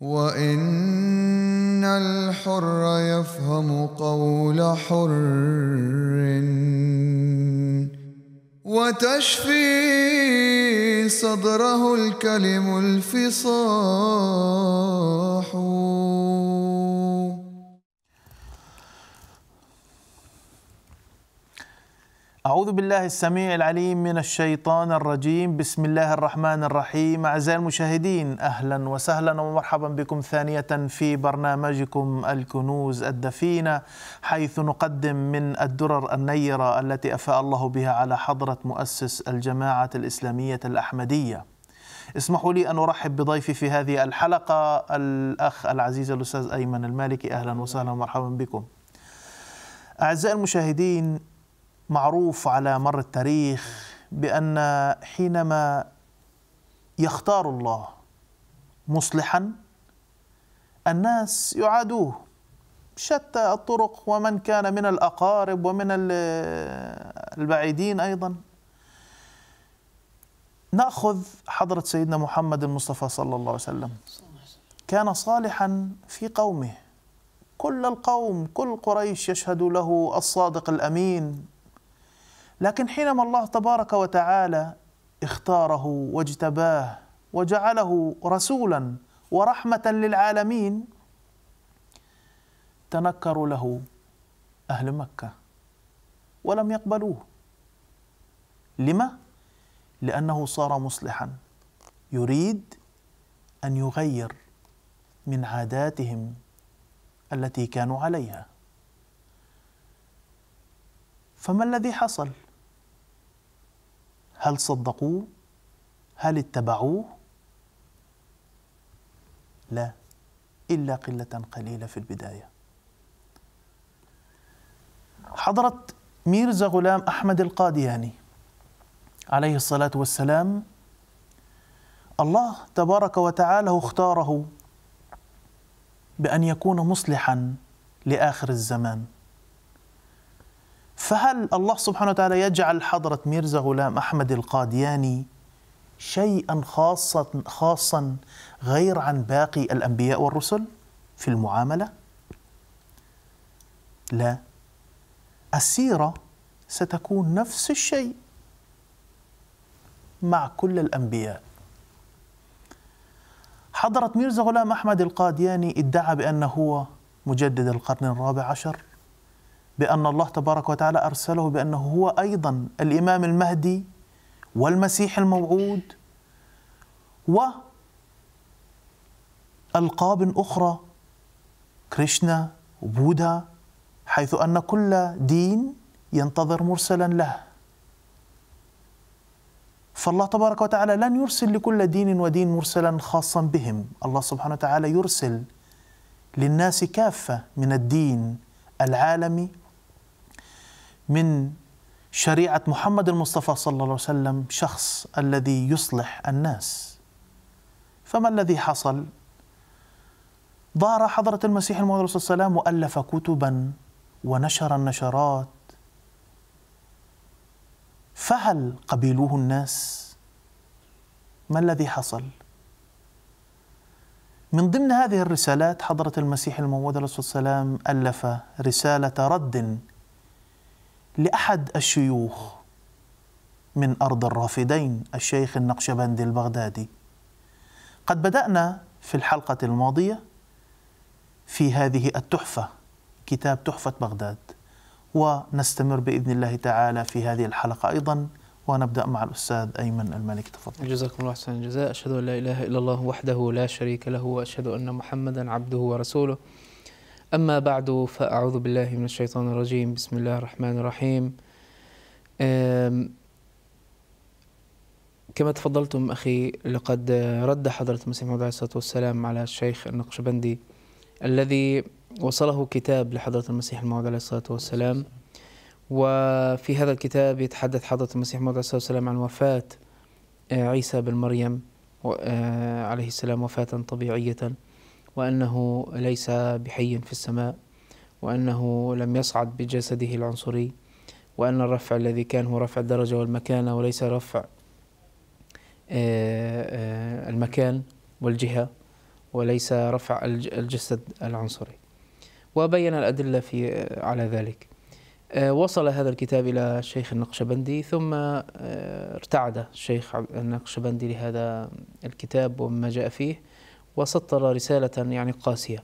وإن الحر يفهم قول حر وتشفي صدره الكلم الفصاح أعوذ بالله السميع العليم من الشيطان الرجيم بسم الله الرحمن الرحيم أعزائي المشاهدين أهلا وسهلا ومرحبا بكم ثانية في برنامجكم الكنوز الدفينة حيث نقدم من الدرر النيرة التي أفاء الله بها على حضرة مؤسس الجماعة الإسلامية الأحمدية اسمحوا لي أن أرحب بضيفي في هذه الحلقة الأخ العزيز الأستاذ أيمن المالكي أهلا وسهلا ومرحبا بكم أعزائي المشاهدين معروف على مر التاريخ بان حينما يختار الله مصلحا الناس يعادوه شتى الطرق ومن كان من الاقارب ومن البعيدين ايضا ناخذ حضره سيدنا محمد المصطفى صلى الله عليه وسلم كان صالحا في قومه كل القوم كل قريش يشهد له الصادق الامين لكن حينما الله تبارك وتعالى اختاره واجتباه وجعله رسولا ورحمه للعالمين تنكروا له اهل مكه ولم يقبلوه لما لانه صار مصلحا يريد ان يغير من عاداتهم التي كانوا عليها فما الذي حصل هل صدقوه هل اتبعوه لا الا قله قليله في البدايه حضره ميرزا غلام احمد القادياني عليه الصلاه والسلام الله تبارك وتعالى اختاره بان يكون مصلحا لاخر الزمان فهل الله سبحانه وتعالى يجعل حضرة ميرزا غلام أحمد القادياني شيئا خاصا خاصا غير عن باقي الأنبياء والرسل في المعاملة؟ لا السيرة ستكون نفس الشيء مع كل الأنبياء حضرة ميرزا غلام أحمد القادياني ادعى بأنه هو مجدد القرن الرابع عشر بأن الله تبارك وتعالى أرسله بأنه هو أيضا الإمام المهدي والمسيح الموعود وألقاب أخرى كريشنا وبودا حيث أن كل دين ينتظر مرسلا له فالله تبارك وتعالى لن يرسل لكل دين ودين مرسلا خاصا بهم الله سبحانه وتعالى يرسل للناس كافة من الدين العالمي من شريعه محمد المصطفى صلى الله عليه وسلم شخص الذي يصلح الناس فما الذي حصل ظهر حضره المسيح الموعود عليه وسلم والف كتبا ونشر النشرات فهل قبلوه الناس ما الذي حصل من ضمن هذه الرسالات حضرة المسيح الموعود عليه والسلام ألف رسالة رد لأحد الشيوخ من أرض الرافدين الشيخ النقشبندي البغدادي قد بدأنا في الحلقة الماضية في هذه التحفة كتاب تحفة بغداد ونستمر بإذن الله تعالى في هذه الحلقة أيضا ونبدأ مع الأستاذ أيمن الملك تفضل جزاكم الله أحسن الجزاء أشهد أن لا إله إلا الله وحده لا شريك له وأشهد أن محمدا عبده ورسوله أما بعد فأعوذ بالله من الشيطان الرجيم بسم الله الرحمن الرحيم كما تفضلتم أخي لقد رد حضرة المسيح محمد عليه الصلاة والسلام على الشيخ النقشبندي الذي وصله كتاب لحضرة المسيح الموعود عليه الصلاة والسلام وفي هذا الكتاب يتحدث حضرة المسيح محمد عليه الصلاة والسلام عن وفاة آه، عيسى بن مريم آه، عليه السلام وفاة طبيعية وأنه ليس بحي في السماء وأنه لم يصعد بجسده العنصري وأن الرفع الذي كان هو رفع الدرجة والمكانة وليس رفع آه، آه، المكان والجهة وليس رفع الجسد العنصري وبين الأدلة في آه، على ذلك وصل هذا الكتاب إلى الشيخ النقشبندي ثم ارتعد الشيخ النقشبندي لهذا الكتاب وما جاء فيه وسطر رسالة يعني قاسية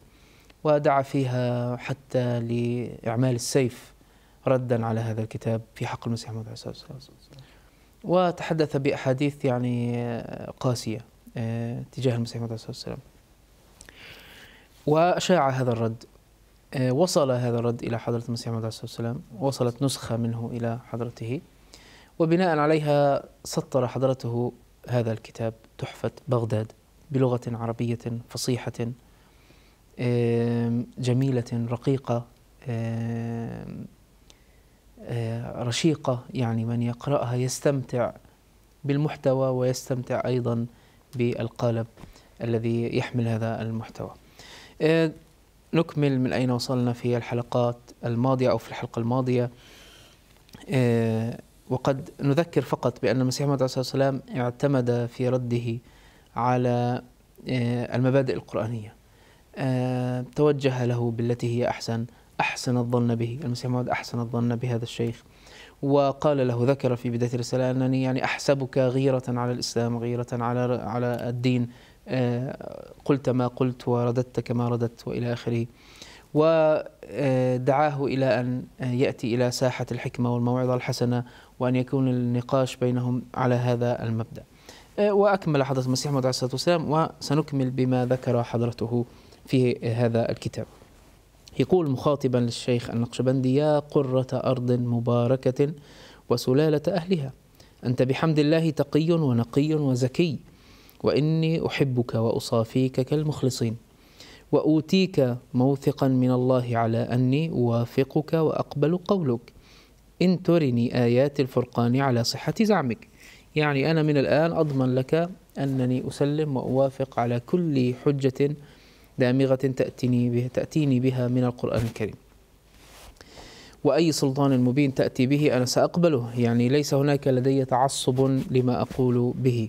ودعا فيها حتى لإعمال السيف ردا على هذا الكتاب في حق المسيح محمد عليه الصلاة والسلام وتحدث بأحاديث يعني قاسية آه، تجاه المسيح محمد عليه الصلاة والسلام وأشاع هذا الرد آه، وصل هذا الرد إلى حضرة المسيح محمد عليه الصلاة والسلام وصلت نسخة منه إلى حضرته وبناء عليها سطر حضرته هذا الكتاب تحفة بغداد بلغة عربية فصيحة جميلة رقيقة آه، رشيقة يعني من يقرأها يستمتع بالمحتوى ويستمتع أيضا بالقالب الذي يحمل هذا المحتوى آه، نكمل من أين وصلنا في الحلقات الماضية أو في الحلقة الماضية آه، وقد نذكر فقط بأن المسيح محمد عليه الصلاة والسلام اعتمد في رده على آه، المبادئ القرآنية آه، توجه له بالتي هي أحسن أحسن الظن به المسيح موعد أحسن الظن بهذا الشيخ وقال له ذكر في بداية الرسالة أنني يعني أحسبك غيرة على الإسلام غيرة على على الدين آه، قلت ما قلت ورددت كما رددت وإلى آخره ودعاه إلى أن يأتي إلى ساحة الحكمة والموعظة الحسنة وأن يكون النقاش بينهم على هذا المبدأ آه، وأكمل حضرة المسيح محمد عليه الصلاة والسلام وسنكمل بما ذكر حضرته في هذا الكتاب يقول مخاطبا للشيخ النقشبندي يا قرة أرض مباركة وسلالة أهلها أنت بحمد الله تقي ونقي وزكي وإني أحبك وأصافيك كالمخلصين وأوتيك موثقا من الله على أني أوافقك وأقبل قولك إن ترني آيات الفرقان على صحة زعمك يعني أنا من الآن أضمن لك أنني أسلم وأوافق على كل حجة دامغة تأتيني بها, تأتيني بها من القرآن الكريم وأي سلطان مبين تأتي به أنا سأقبله يعني ليس هناك لدي تعصب لما أقول به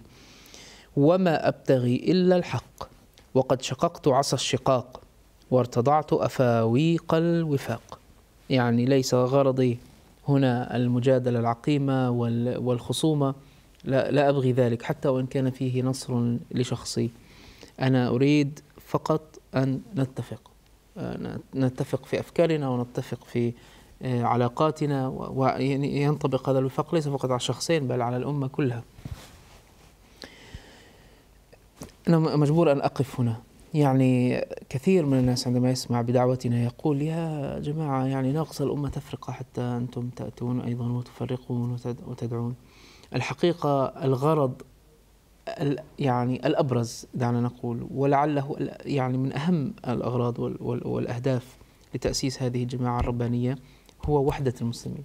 وما أبتغي إلا الحق وقد شققت عصا الشقاق وارتضعت أفاويق الوفاق يعني ليس غرضي هنا المجادلة العقيمة والخصومة لا, لا أبغي ذلك حتى وإن كان فيه نصر لشخصي أنا أريد فقط أن نتفق نتفق في أفكارنا ونتفق في آه، علاقاتنا وينطبق يعني هذا الوفاق ليس فقط على الشخصين بل على الأمة كلها أنا مجبور أن أقف هنا يعني كثير من الناس عندما يسمع بدعوتنا يقول يا جماعة يعني ناقص الأمة تفرقة حتى أنتم تأتون أيضا وتفرقون وتدعون الحقيقة الغرض يعني الأبرز دعنا نقول ولعله يعني من أهم الأغراض والأهداف لتأسيس هذه الجماعة الربانية هو وحدة المسلمين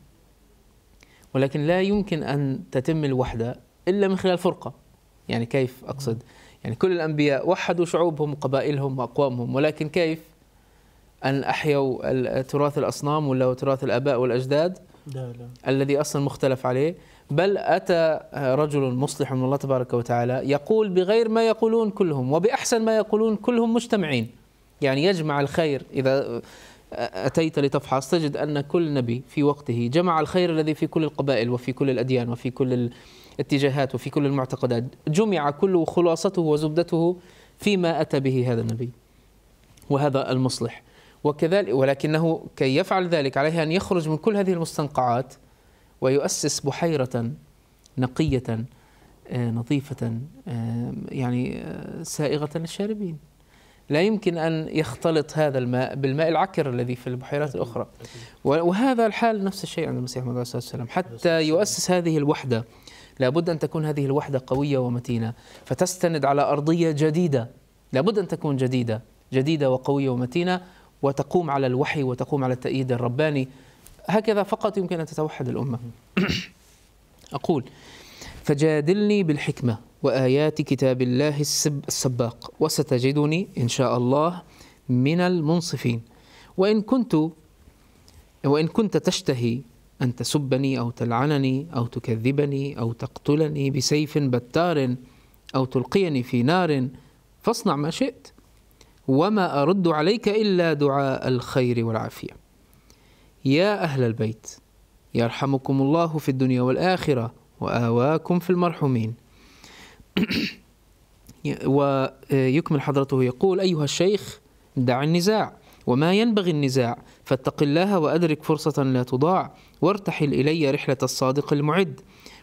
ولكن لا يمكن أن تتم الوحدة إلا من خلال فرقة يعني كيف أقصد يعني كل الأنبياء وحدوا شعوبهم وقبائلهم وأقوامهم ولكن كيف أن أحيوا تراث الأصنام ولا تراث الآباء والأجداد لا لا. الذي أصلا مختلف عليه بل أتى رجل مصلح من الله تبارك وتعالى يقول بغير ما يقولون كلهم وبأحسن ما يقولون كلهم مجتمعين يعني يجمع الخير إذا أتيت لتفحص تجد أن كل نبي في وقته جمع الخير الذي في كل القبائل وفي كل الأديان وفي كل الاتجاهات وفي كل المعتقدات جمع كل خلاصته وزبدته فيما أتى به هذا النبي وهذا المصلح وكذلك ولكنه كي يفعل ذلك عليه أن يخرج من كل هذه المستنقعات ويؤسس بحيرة نقية آه، نظيفة آه، يعني آه، سائغة للشاربين لا يمكن أن يختلط هذا الماء بالماء العكر الذي في البحيرات الأخرى وهذا الحال نفس الشيء عند المسيح محمد صلى الله عليه وسلم حتى يؤسس هذه الوحدة لابد أن تكون هذه الوحدة قوية ومتينة فتستند على أرضية جديدة لابد أن تكون جديدة جديدة وقوية ومتينة وتقوم على الوحي وتقوم على التأييد الرباني هكذا فقط يمكن أن تتوحد الأمة أقول فجادلني بالحكمة وآيات كتاب الله السب السباق وستجدني إن شاء الله من المنصفين وإن كنت وإن كنت تشتهي أن تسبني أو تلعنني أو تكذبني أو تقتلني بسيف بتار أو تلقيني في نار فاصنع ما شئت وما أرد عليك إلا دعاء الخير والعافية يا أهل البيت يرحمكم الله في الدنيا والآخرة وآواكم في المرحومين ويكمل حضرته يقول أيها الشيخ دع النزاع وما ينبغي النزاع فاتق الله وأدرك فرصة لا تضاع وارتحل إلي رحلة الصادق المعد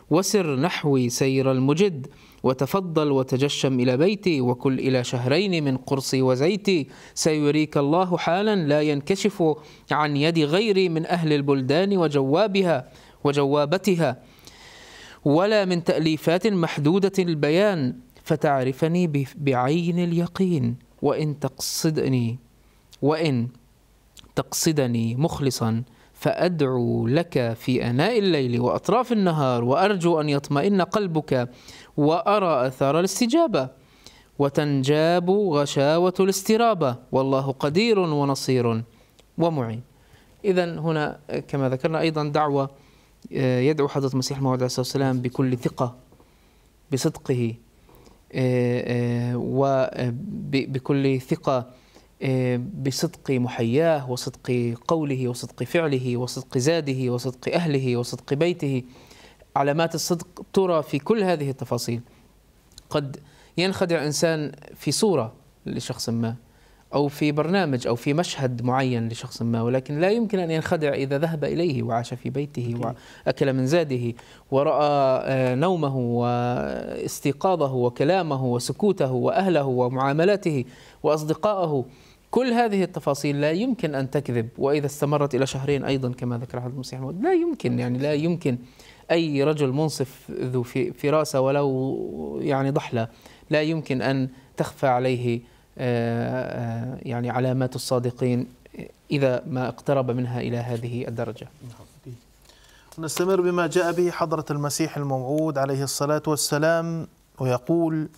وسر نحوي سير المجد وتفضل وتجشم إلى بيتي وكل إلى شهرين من قرصي وزيتي سيريك الله حالا لا ينكشف عن يد غيري من أهل البلدان وجوابها وجوابتها ولا من تأليفات محدودة البيان فتعرفني بعين اليقين وإن تقصدني وإن تقصدني مخلصا فأدعو لك في أناء الليل وأطراف النهار وأرجو أن يطمئن قلبك وأرى أثار الاستجابة وتنجاب غشاوة الاسترابة والله قدير ونصير ومعين إذا هنا كما ذكرنا أيضا دعوة آه، يدعو حضرة المسيح الموعود عليه الصلاة والسلام بكل ثقة بصدقه آه، آه، وبكل ثقة آه، بصدق محياه وصدق قوله وصدق فعله وصدق زاده وصدق اهله وصدق بيته علامات الصدق ترى في كل هذه التفاصيل قد ينخدع انسان في صوره لشخص ما أو في برنامج أو في مشهد معين لشخص ما ولكن لا يمكن أن ينخدع إذا ذهب إليه وعاش في بيته وأكل من زاده ورأى آه، نومه واستيقاظه وكلامه وسكوته وأهله ومعاملاته وأصدقائه كل هذه التفاصيل لا يمكن أن تكذب وإذا استمرت إلى شهرين أيضا كما ذكر عبد المسيح لا يمكن يعني لا يمكن أي رجل منصف ذو فراسة ولو يعني ضحلة لا يمكن أن تخفى عليه آه، آه، يعني علامات الصادقين إذا ما اقترب منها إلى هذه الدرجة نستمر بما جاء به حضرة المسيح الموعود عليه الصلاة والسلام ويقول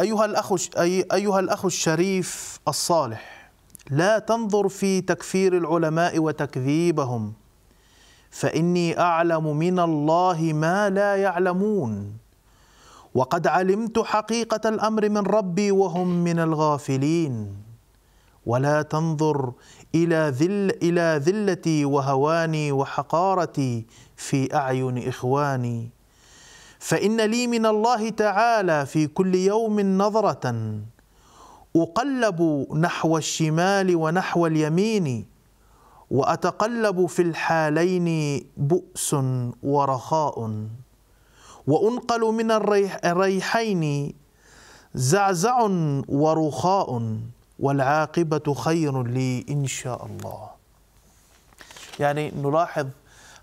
أيها الأخ أي أيها الأخ الشريف الصالح لا تنظر في تكفير العلماء وتكذيبهم فإني أعلم من الله ما لا يعلمون وقد علمت حقيقه الامر من ربي وهم من الغافلين ولا تنظر الى ذل الى ذلتي وهواني وحقارتي في اعين اخواني فان لي من الله تعالى في كل يوم نظره اقلب نحو الشمال ونحو اليمين واتقلب في الحالين بؤس ورخاء وأنقل من الريح الريحين زعزع ورخاء والعاقبة خير لي إن شاء الله يعني نلاحظ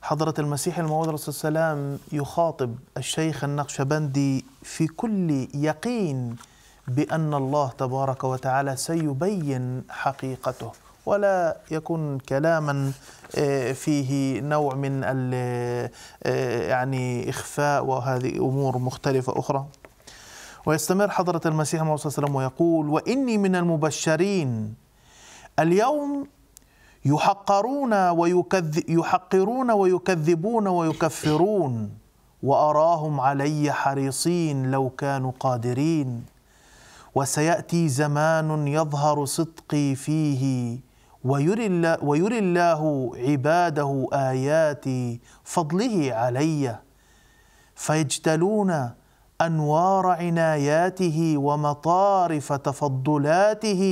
حضرة المسيح الموعود عليه وسلم يخاطب الشيخ النقشبندي في كل يقين بأن الله تبارك وتعالى سيبين حقيقته ولا يكون كلاما آه، فيه نوع من آه، يعني إخفاء وهذه أمور مختلفة أخرى ويستمر حضرة المسيح صلى الله عليه وسلم ويقول وإني من المبشرين اليوم يحقرون ويكذب يحقرون ويكذبون ويكفرون وأراهم علي حريصين لو كانوا قادرين وسيأتي زمان يظهر صدقي فيه ويري الله, ويري الله عباده آيات فضله علي فيجتلون أنوار عناياته ومطارف تفضلاته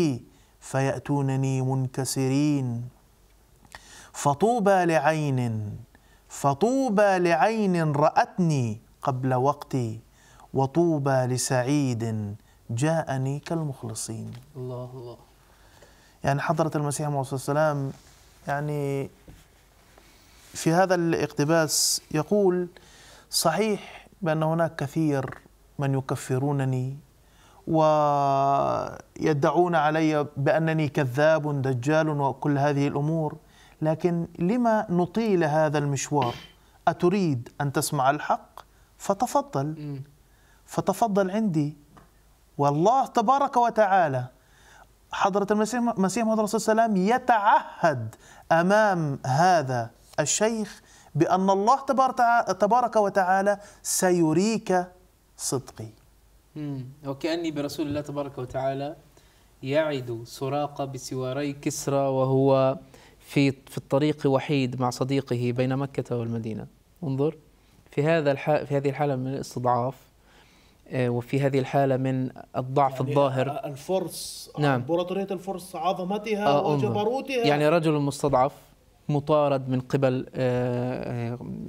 فيأتونني منكسرين فطوبى لعين فطوبى لعين رأتني قبل وقتي وطوبى لسعيد جاءني كالمخلصين الله الله يعني حضرة المسيح موسى السلام يعني في هذا الاقتباس يقول صحيح بأن هناك كثير من يكفرونني ويدعون علي بأنني كذاب دجال وكل هذه الأمور لكن لما نطيل هذا المشوار أتريد أن تسمع الحق فتفضل فتفضل عندي والله تبارك وتعالى حضرة المسيح مسيح محمد الرسول صلى الله عليه وسلم يتعهد أمام هذا الشيخ بأن الله تبارك وتعالى سيريك صدقي وكأني برسول الله تبارك وتعالى يعد سراقة بسواري كسرى وهو في في الطريق وحيد مع صديقه بين مكة والمدينة انظر في هذا الح... في هذه الحالة من الاستضعاف آه، وفي هذه الحالة من الضعف يعني الظاهر آه، الفرس آه، نعم امبراطورية الفرس عظمتها وجبروتها يعني رجل مستضعف مطارد من قبل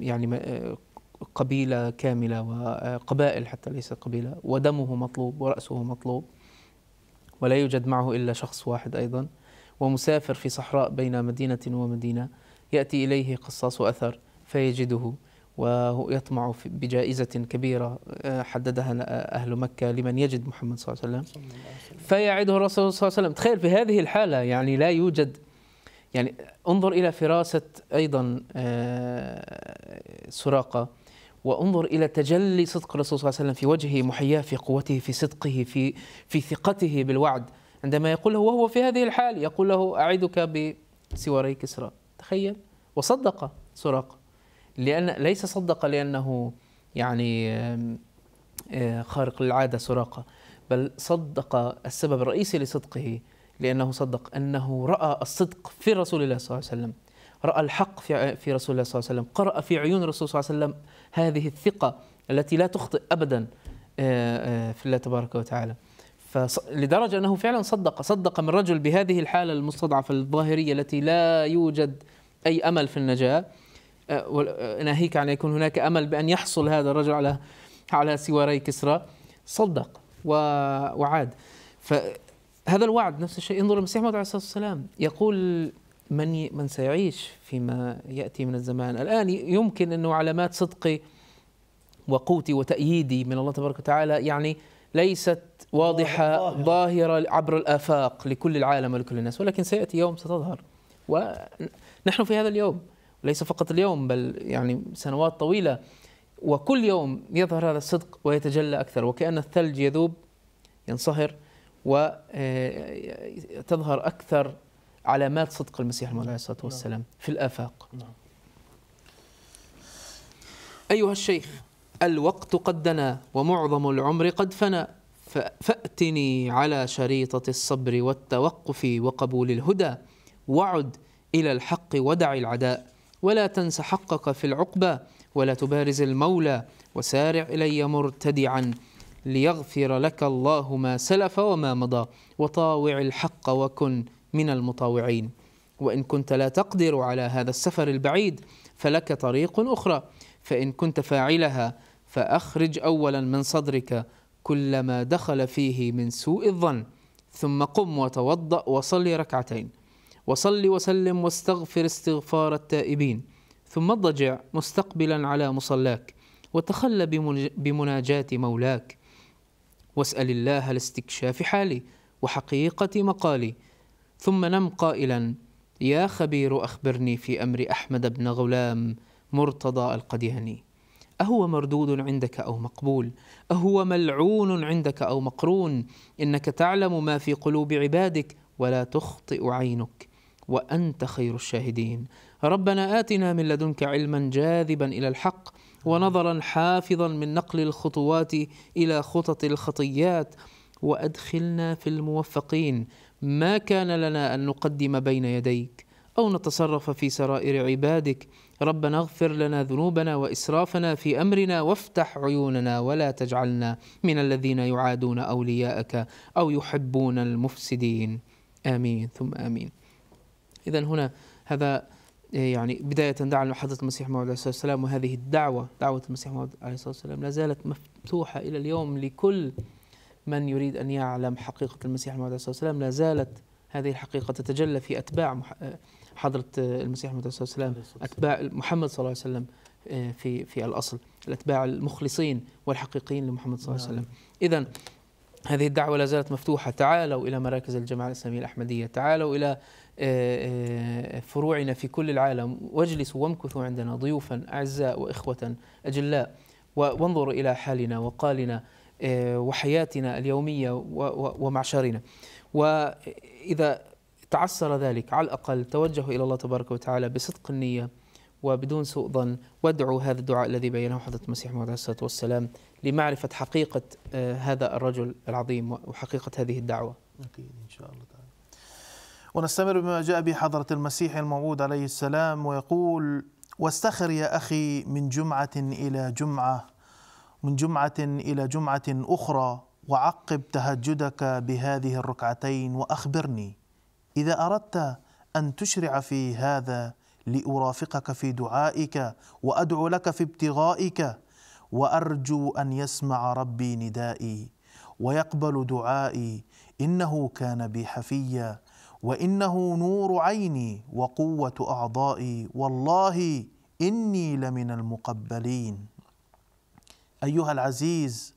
يعني قبيلة كاملة وقبائل حتى ليست قبيلة ودمه مطلوب ورأسه مطلوب ولا يوجد معه إلا شخص واحد أيضا ومسافر في صحراء بين مدينة ومدينة يأتي إليه قصاص أثر فيجده وهو يطمع بجائزة كبيرة آه، حددها آه، أهل مكة لمن يجد محمد صلى الله عليه وسلم فيعده الرسول صلى الله عليه وسلم تخيل في هذه الحالة يعني لا يوجد يعني انظر إلى فراسة أيضا آه، سراقة وانظر إلى تجلي صدق الرسول صلى الله عليه وسلم في وجهه محياه في قوته في صدقه في في ثقته بالوعد عندما يقول له وهو في هذه الحال يقول له أعدك بسواري كسرى تخيل وصدق سراقة لأن ليس صدق لأنه يعني آه، خارق للعادة سراقة بل صدق السبب الرئيسي لصدقه لأنه صدق أنه رأى الصدق في رسول الله صلى الله عليه وسلم رأى الحق في في رسول الله صلى الله عليه وسلم قرأ في عيون الرسول صلى الله عليه وسلم هذه الثقة التي لا تخطئ أبدا آه، آه، في الله تبارك وتعالى فلدرجة أنه فعلا صدق صدق من رجل بهذه الحالة المستضعفة الظاهرية التي لا يوجد أي أمل في النجاة أه، أه، ناهيك عن يكون هناك امل بان يحصل هذا الرجل على على سواري كسرى صدق وعاد فهذا الوعد نفس الشيء انظر المسيح موعد عليه الصلاه والسلام يقول من من سيعيش فيما ياتي من الزمان الان يمكن انه علامات صدقي وقوتي وتأييدي من الله تبارك وتعالى يعني ليست واضحة ظاهرة عبر الآفاق لكل العالم ولكل الناس ولكن سيأتي يوم ستظهر ونحن في هذا اليوم ليس فقط اليوم بل يعني سنوات طويلة وكل يوم يظهر هذا الصدق ويتجلى أكثر وكأن الثلج يذوب ينصهر وتظهر آه، أكثر علامات صدق المسيح عليه الصلاة نعم. والسلام في الآفاق نعم. أيها الشيخ الوقت قد دنا ومعظم العمر قد فنى فأتني على شريطة الصبر والتوقف وقبول الهدى وعد إلى الحق ودع العداء ولا تنس حقك في العقبة ولا تبارز المولى وسارع إلي مرتدعا ليغفر لك الله ما سلف وما مضى وطاوع الحق وكن من المطاوعين وإن كنت لا تقدر على هذا السفر البعيد فلك طريق أخرى فإن كنت فاعلها فأخرج أولا من صدرك كل ما دخل فيه من سوء الظن ثم قم وتوضأ وصلي ركعتين وصل وسلم واستغفر استغفار التائبين ثم اضجع مستقبلا على مصلاك وتخلى بمناجاة مولاك واسأل الله لاستكشاف حالي وحقيقة مقالي ثم نم قائلا يا خبير أخبرني في أمر أحمد بن غلام مرتضى القدياني أهو مردود عندك أو مقبول أهو ملعون عندك أو مقرون إنك تعلم ما في قلوب عبادك ولا تخطئ عينك وأنت خير الشاهدين ربنا آتنا من لدنك علما جاذبا إلى الحق ونظرا حافظا من نقل الخطوات إلى خطط الخطيات وأدخلنا في الموفقين ما كان لنا أن نقدم بين يديك أو نتصرف في سرائر عبادك ربنا اغفر لنا ذنوبنا وإسرافنا في أمرنا وافتح عيوننا ولا تجعلنا من الذين يعادون أولياءك أو يحبون المفسدين آمين ثم آمين إذا هنا هذا إيه، يعني بداية دعا حضرة المسيح موعد عليه الصلاة والسلام وهذه الدعوة دعوة المسيح موعد عليه الصلاة والسلام لا زالت مفتوحة إلى اليوم لكل من يريد أن يعلم حقيقة المسيح الموعود عليه الصلاة والسلام لا زالت هذه الحقيقة تتجلى في أتباع إيه، حضرة إيه، المسيح الموعود عليه الصلاة والسلام أتباع محمد صلى الله عليه وسلم في في الأصل الأتباع المخلصين والحقيقيين لمحمد صلى الله عليه وسلم نعم. إذا هذه الدعوة لا زالت مفتوحة تعالوا إلى مراكز الجماعة الإسلامية الأحمدية تعالوا إلى آه، آه، فروعنا في كل العالم واجلسوا وامكثوا عندنا ضيوفا أعزاء وإخوة أجلاء وانظروا إلى حالنا وقالنا آه، وحياتنا اليومية ومعشرنا وإذا تعسر ذلك على الأقل توجهوا إلى الله تبارك وتعالى بصدق النية وبدون سوء ظن وادعوا هذا الدعاء الذي بينه حضرة المسيح محمد عليه الصلاة والسلام لمعرفة حقيقة هذا الرجل العظيم وحقيقة هذه الدعوة أكيد إن شاء الله تعالى ونستمر بما جاء به حضرة المسيح الموعود عليه السلام ويقول واستخر يا أخي من جمعة إلى جمعة من جمعة إلى جمعة أخرى وعقب تهجدك بهذه الركعتين وأخبرني إذا أردت أن تشرع في هذا لأرافقك في دعائك وأدعو لك في ابتغائك وأرجو أن يسمع ربي ندائي ويقبل دعائي إنه كان بي حفيا وانه نور عيني وقوه اعضائي والله اني لمن المقبلين ايها العزيز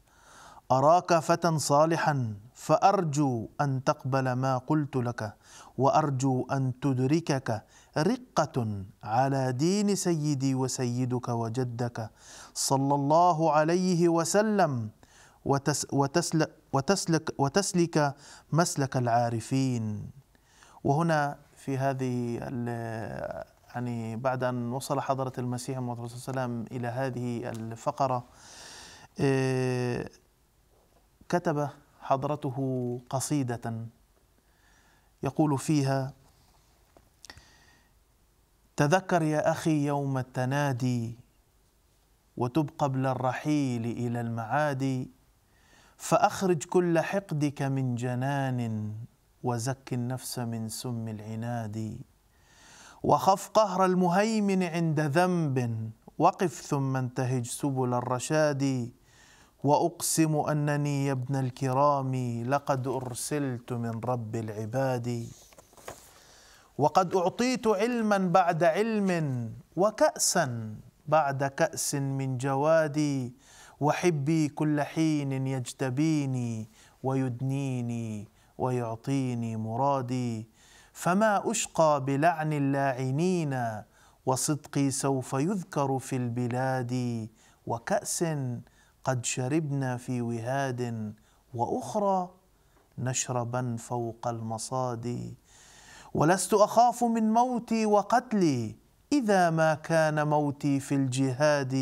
اراك فتى صالحا فارجو ان تقبل ما قلت لك وارجو ان تدركك رقه على دين سيدي وسيدك وجدك صلى الله عليه وسلم وتس وتسلك, وتسلك, وتسلك مسلك العارفين وهنا في هذه يعني بعد أن وصل حضرة المسيح محمد صلى الله عليه وسلم إلى هذه الفقرة إيه، كتب حضرته قصيدة يقول فيها تذكر يا أخي يوم التنادي وتب قبل الرحيل إلى المعادي فأخرج كل حقدك من جنان وزك النفس من سم العناد وخف قهر المهيمن عند ذنب وقف ثم انتهج سبل الرشاد واقسم انني يا ابن الكرام لقد ارسلت من رب العباد وقد اعطيت علما بعد علم وكاسا بعد كاس من جوادي وحبي كل حين يجتبيني ويدنيني ويعطيني مرادي فما أشقى بلعن اللاعنين وصدقي سوف يذكر في البلاد وكأس قد شربنا في وهاد وأخرى نشربا فوق المصاد ولست أخاف من موتي وقتلي إذا ما كان موتي في الجهاد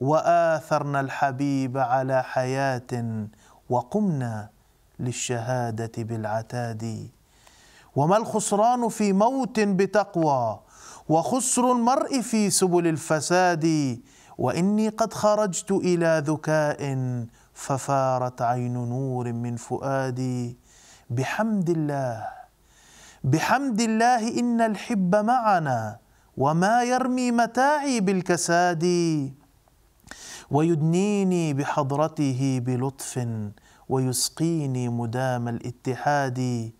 وآثرنا الحبيب على حياة وقمنا للشهاده بالعتاد وما الخسران في موت بتقوى وخسر المرء في سبل الفساد واني قد خرجت الى ذكاء ففارت عين نور من فؤادي بحمد الله بحمد الله ان الحب معنا وما يرمي متاعي بالكساد ويدنيني بحضرته بلطف ويسقيني مدام الاتحاد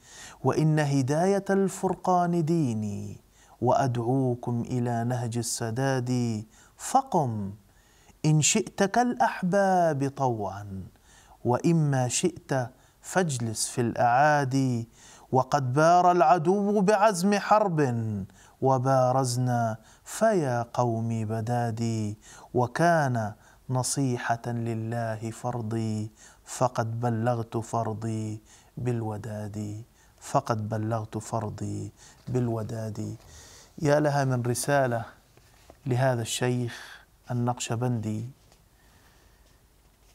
وان هدايه الفرقان ديني وادعوكم الى نهج السداد فقم ان شئت كالاحباب طوعا واما شئت فاجلس في الاعادي وقد بار العدو بعزم حرب وبارزنا فيا قومي بدادي وكان نصيحه لله فرضي فقد بلغت فرضي بالوداد فقد بلغت فرضي بالوداد يا لها من رسالة لهذا الشيخ النقشبندي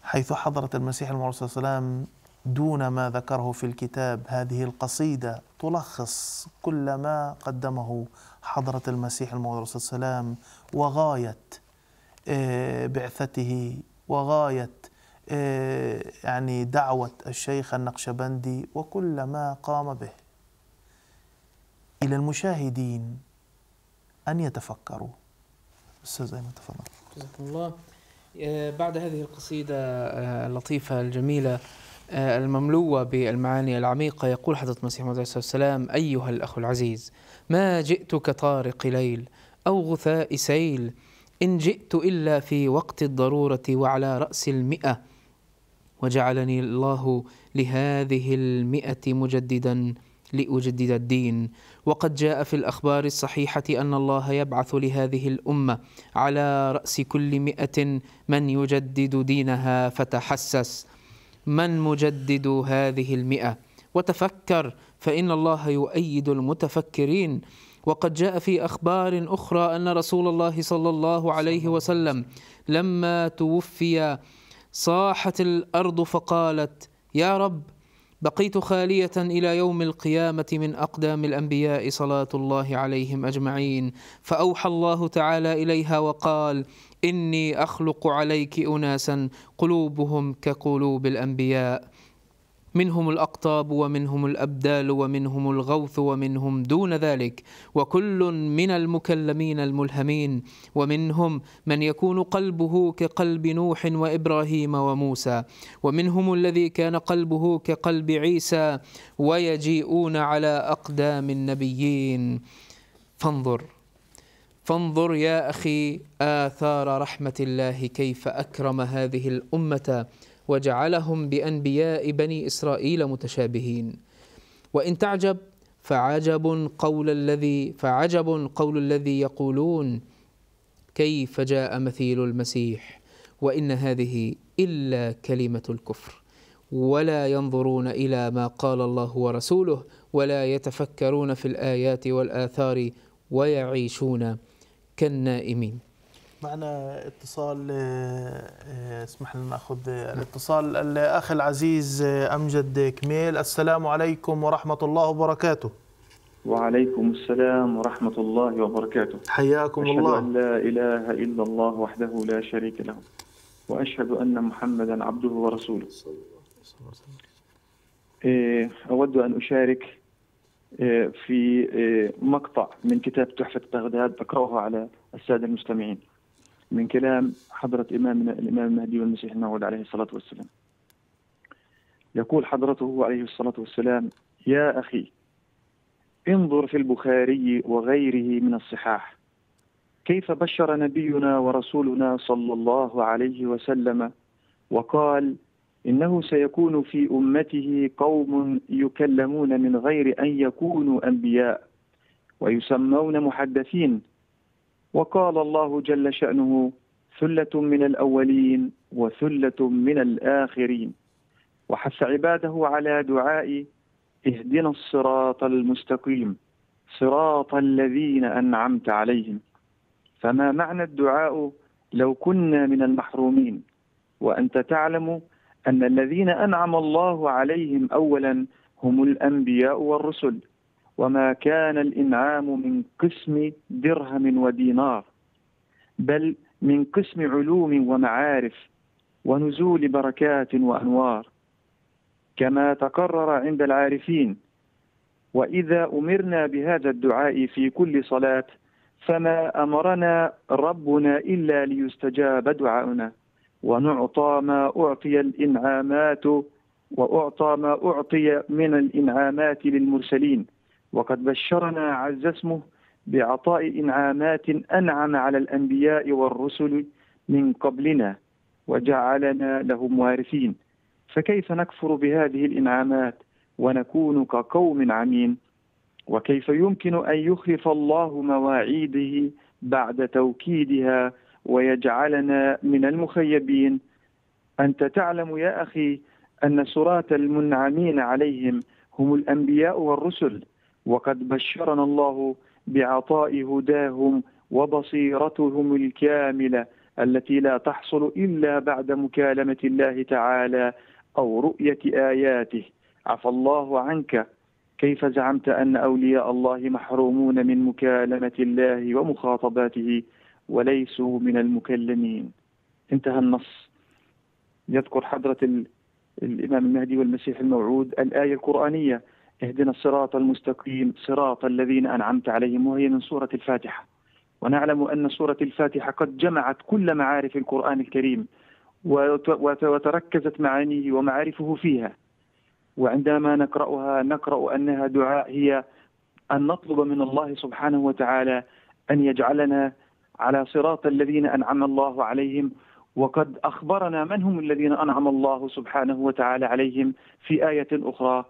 حيث حضرت المسيح الموعود صلى الله عليه وسلم دون ما ذكره في الكتاب هذه القصيدة تلخص كل ما قدمه حضرة المسيح الموعود صلى الله عليه وسلم وغاية آه، بعثته وغاية آه، يعني دعوة الشيخ النقشبندي وكل ما قام به إلى المشاهدين أن يتفكروا أستاذ أيمن تفضل جزاكم الله آه، بعد هذه القصيدة آه، اللطيفة الجميلة المملوءة بالمعاني العميقة يقول حضرة المسيح محمد عليه الصلاة والسلام أيها الأخ العزيز ما جئت كطارق ليل أو غثاء سيل إن جئت إلا في وقت الضرورة وعلى رأس المئة وجعلني الله لهذه المئة مجددا لأجدد الدين وقد جاء في الأخبار الصحيحة أن الله يبعث لهذه الأمة على رأس كل مئة من يجدد دينها فتحسس من مجدد هذه المئة وتفكر فإن الله يؤيد المتفكرين وقد جاء في أخبار أخرى أن رسول الله صلى الله عليه وسلم لما توفي صاحت الارض فقالت يا رب بقيت خاليه الى يوم القيامه من اقدام الانبياء صلاه الله عليهم اجمعين فاوحى الله تعالى اليها وقال اني اخلق عليك اناسا قلوبهم كقلوب الانبياء منهم الأقطاب ومنهم الأبدال ومنهم الغوث ومنهم دون ذلك وكل من المكلمين الملهمين ومنهم من يكون قلبه كقلب نوح وإبراهيم وموسى ومنهم الذي كان قلبه كقلب عيسى ويجيئون على أقدام النبيين فانظر فانظر يا أخي آثار رحمة الله كيف أكرم هذه الأمة وجعلهم بأنبياء بني إسرائيل متشابهين وإن تعجب فعجب قول الذي فعجب قول الذي يقولون كيف جاء مثيل المسيح وإن هذه إلا كلمة الكفر ولا ينظرون إلى ما قال الله ورسوله ولا يتفكرون في الآيات والآثار ويعيشون كالنائمين معنا اتصال آه، آه، اسمح لنا ناخذ آه، الاتصال الاخ العزيز امجد كميل السلام عليكم ورحمه الله وبركاته وعليكم السلام ورحمة الله وبركاته حياكم أشهد الله أشهد أن لا إله إلا الله وحده لا شريك له وأشهد أن محمدا عبده ورسوله إيه، أود أن أشارك إيه، في إيه، مقطع من كتاب تحفة بغداد أقرأه على السادة المستمعين من كلام حضرة إمامنا الإمام المهدي والمسيح الموعود عليه الصلاة والسلام يقول حضرته عليه الصلاة والسلام يا أخي انظر في البخاري وغيره من الصحاح كيف بشر نبينا ورسولنا صلى الله عليه وسلم وقال انه سيكون في امته قوم يكلمون من غير ان يكونوا انبياء ويسمون محدثين وقال الله جل شأنه ثلة من الأولين وثلة من الآخرين وحث عباده على دعاء اهدنا الصراط المستقيم صراط الذين أنعمت عليهم فما معنى الدعاء لو كنا من المحرومين وأنت تعلم أن الذين أنعم الله عليهم أولا هم الأنبياء والرسل وما كان الإنعام من قسم درهم ودينار بل من قسم علوم ومعارف ونزول بركات وأنوار كما تقرر عند العارفين وإذا أمرنا بهذا الدعاء في كل صلاة فما أمرنا ربنا إلا ليستجاب دعاؤنا ونعطى ما أعطي الإنعامات وأعطى ما أعطي من الإنعامات للمرسلين وقد بشرنا عز اسمه بعطاء انعامات انعم على الانبياء والرسل من قبلنا وجعلنا لهم وارثين فكيف نكفر بهذه الانعامات ونكون كقوم عمين وكيف يمكن ان يخلف الله مواعيده بعد توكيدها ويجعلنا من المخيبين انت تعلم يا اخي ان سراه المنعمين عليهم هم الانبياء والرسل وقد بشرنا الله بعطاء هداهم وبصيرتهم الكامله التي لا تحصل الا بعد مكالمه الله تعالى او رؤيه اياته عفى الله عنك كيف زعمت ان اولياء الله محرومون من مكالمه الله ومخاطباته وليسوا من المكلمين انتهى النص يذكر حضره الامام المهدي والمسيح الموعود الايه القرانيه اهدنا الصراط المستقيم صراط الذين أنعمت عليهم وهي من سورة الفاتحة ونعلم أن سورة الفاتحة قد جمعت كل معارف القرآن الكريم وتركزت معانيه ومعارفه فيها وعندما نقرأها نقرأ أنها دعاء هي أن نطلب من الله سبحانه وتعالى أن يجعلنا على صراط الذين أنعم الله عليهم وقد أخبرنا من هم الذين أنعم الله سبحانه وتعالى عليهم في آية أخرى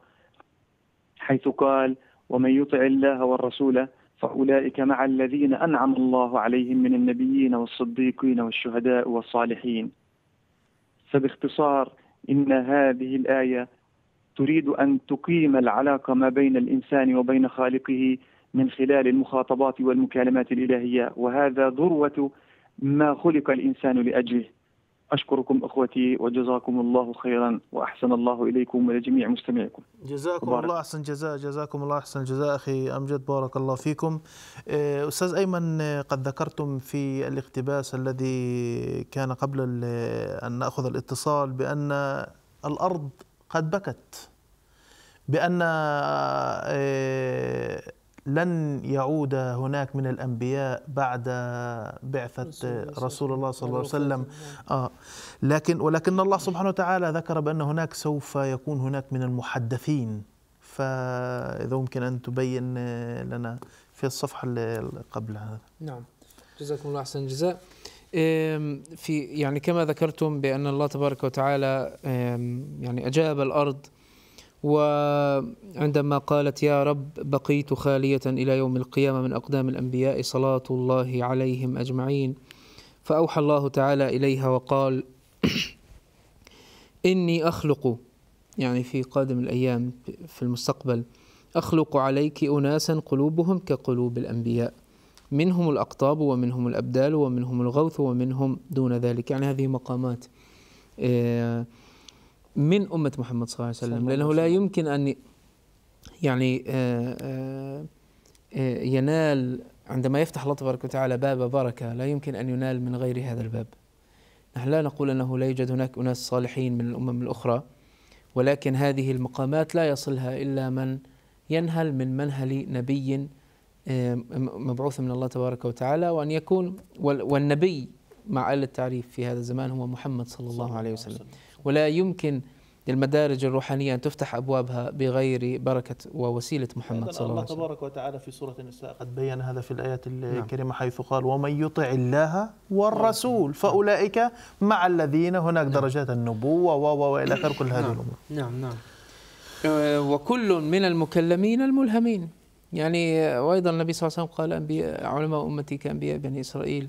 حيث قال ومن يطع الله والرسول فأولئك مع الذين أنعم الله عليهم من النبيين والصديقين والشهداء والصالحين فباختصار إن هذه الآية تريد أن تقيم العلاقة ما بين الإنسان وبين خالقه من خلال المخاطبات والمكالمات الإلهية وهذا ذروة ما خلق الإنسان لأجله أشكركم أخوتي وجزاكم الله خيرا وأحسن الله إليكم ولجميع مستمعكم جزاكم بارك. الله أحسن جزاء جزاكم الله أحسن جزاء أخي أمجد بارك الله فيكم إيه، أستاذ أيمن قد ذكرتم في الاقتباس الذي كان قبل أن نأخذ الاتصال بأن الأرض قد بكت بأن إيه، لن يعود هناك من الأنبياء بعد بعثة رسول الله صلى الله عليه وسلم آه لكن ولكن الله سبحانه وتعالى ذكر بأن هناك سوف يكون هناك من المحدثين فإذا ممكن أن تبين لنا في الصفحة اللي قبل هذا نعم جزاكم الله أحسن الجزاء في يعني كما ذكرتم بأن الله تبارك وتعالى يعني أجاب الأرض وعندما قالت يا رب بقيت خالية إلى يوم القيامة من أقدام الأنبياء صلاة الله عليهم أجمعين فأوحى الله تعالى إليها وقال إني أخلق يعني في قادم الأيام في المستقبل أخلق عليك أناسا قلوبهم كقلوب الأنبياء منهم الأقطاب ومنهم الأبدال ومنهم الغوث ومنهم دون ذلك يعني هذه مقامات آه، من أمة محمد صلى الله عليه وسلم لأنه لا يمكن أن يعني آه، آه، آه، ينال عندما يفتح الله تبارك وتعالى باب بركة لا يمكن أن ينال من غير هذا الباب نحن لا نقول أنه لا يوجد هناك أناس صالحين من الأمم الأخرى ولكن هذه المقامات لا يصلها إلا من ينهل من منهل نبي مبعوث من الله تبارك وتعالى وأن يكون والنبي مع آل التعريف في هذا الزمان هو محمد صلى الله عليه وسلم ولا يمكن للمدارج الروحانية أن تفتح أبوابها بغير بركة ووسيلة محمد صلى الله عليه وسلم الله تبارك وتعالى في سورة النساء قد بين هذا في الآية نعم. الكريمة نعم. حيث قال ومن يطع الله نعم. والرسول فأولئك مع الذين هناك نعم. درجات النبوة وإلى آخر كل هذه نعم. الأمور نعم نعم آه، وكل من المكلمين الملهمين يعني آه، وأيضا النبي صلى الله عليه وسلم قال أنبياء علماء أمتي كأنبياء بني إسرائيل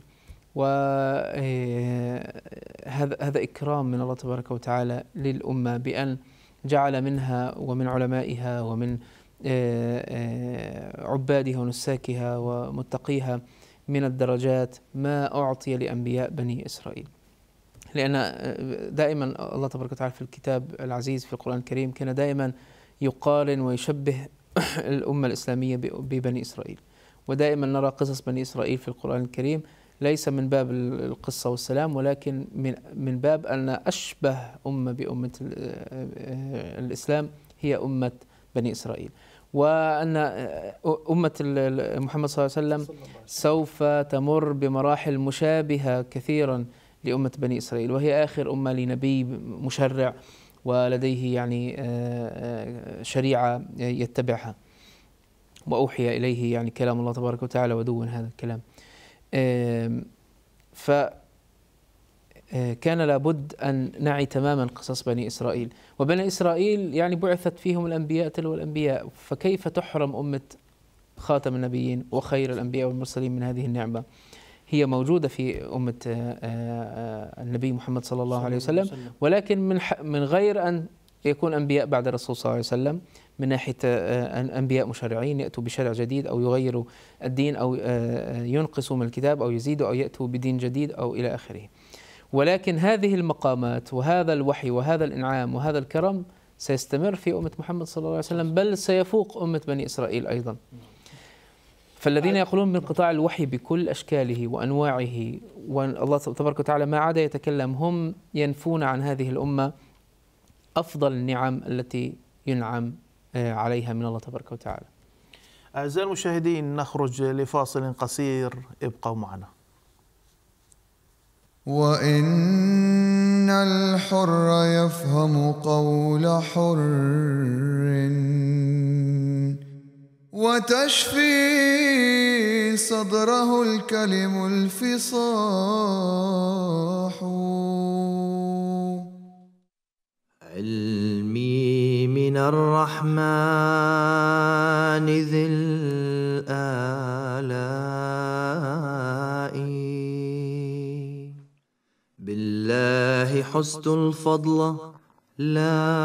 وهذا آه، هذا إكرام من الله تبارك وتعالى للأمة بأن جعل منها ومن علمائها ومن آه، آه، عبادها ونساكها ومتقيها من الدرجات ما أعطي لأنبياء بني إسرائيل لأن دائما الله تبارك وتعالى في الكتاب العزيز في القرآن الكريم كان دائما يقارن ويشبه الأمة الإسلامية ببني إسرائيل ودائما نرى قصص بني إسرائيل في القرآن الكريم ليس من باب القصة والسلام ولكن من من باب أن أشبه أمة بأمة آه، الإسلام هي أمة بني إسرائيل وأن آه، أمة محمد صلى الله عليه وسلم سوف تمر بمراحل مشابهة كثيرا لأمة بني إسرائيل وهي آخر أمة لنبي مشرع ولديه يعني آه، شريعة يتبعها وأوحي إليه يعني كلام الله تبارك وتعالى ودون هذا الكلام ف كان لابد أن نعي تماما قصص بني إسرائيل وبني إسرائيل يعني بعثت فيهم الأنبياء تلو الأنبياء فكيف تحرم أمة خاتم النبيين وخير الأنبياء والمرسلين من هذه النعمة هي موجودة في أمة النبي محمد صلى الله عليه وسلم ولكن من من غير أن يكون أنبياء بعد الرسول صلى الله عليه وسلم من ناحيه آه، آه، انبياء مشرعين ياتوا بشرع جديد او يغيروا الدين او آه، ينقصوا من الكتاب او يزيدوا او ياتوا بدين جديد او الى اخره. ولكن هذه المقامات وهذا الوحي وهذا الانعام وهذا الكرم سيستمر في امه محمد صلى الله عليه وسلم بل سيفوق امه بني اسرائيل ايضا. فالذين يقولون بانقطاع الوحي بكل اشكاله وانواعه والله تبارك وتعالى ما عاد يتكلم هم ينفون عن هذه الامه افضل النعم التي ينعم آه، عليها من الله تبارك وتعالى أعزائي المشاهدين نخرج لفاصل قصير ابقوا معنا وإن الحر يفهم قول حر وتشفي صدره الكلم الفصاح علمي من الرحمن ذي الآلاء بالله حسن الفضل لا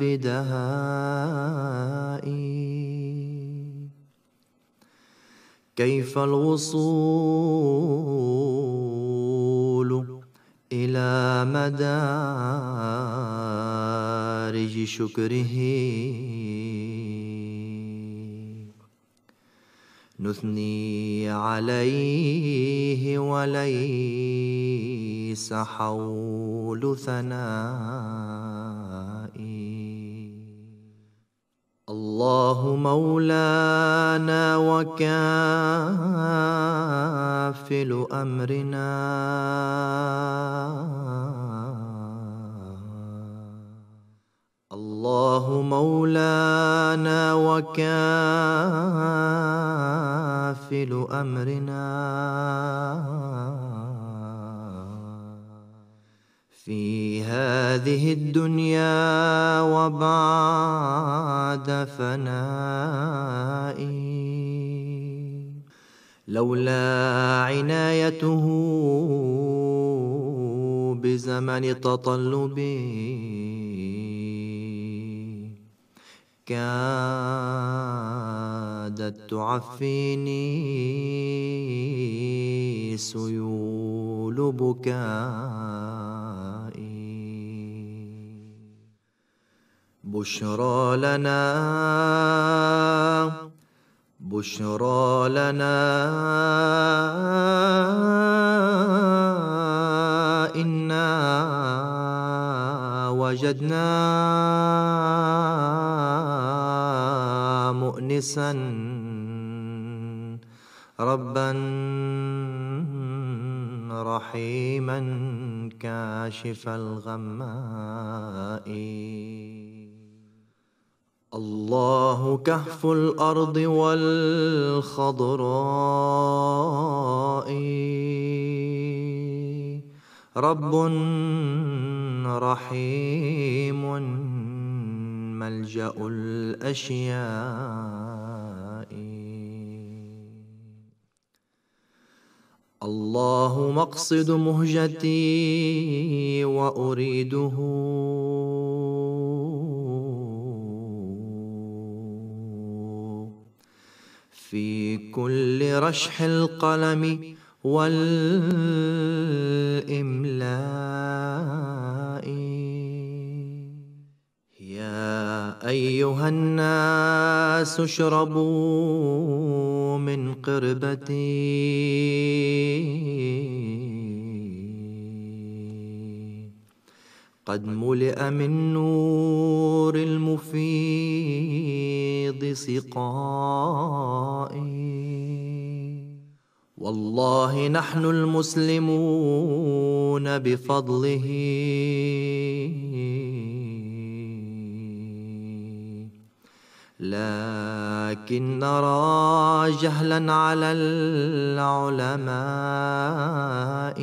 بدهائي كيف الوصول إلى مدارج شكره نثني عليه وليس حول ثناه الله مولانا وكافل أمرنا الله مولانا وكافل أمرنا في هذه الدنيا وبعد فنائي لولا عنايته بزمن تطلبي كادت تعفيني سيول بكائي بشرى لنا بشرى لنا إنا وجدناك مخلصا ربا رحيما كاشف الغماء الله كهف الارض والخضراء رب رحيم ملجأ الأشياء الله مقصد مهجتي وأريده في كل رشح القلم والإملاء يا أيها الناس اشربوا من قربتي قد ملئ من نور المفيض سقائي والله نحن المسلمون بفضله لكن نرى جهلا على العلماء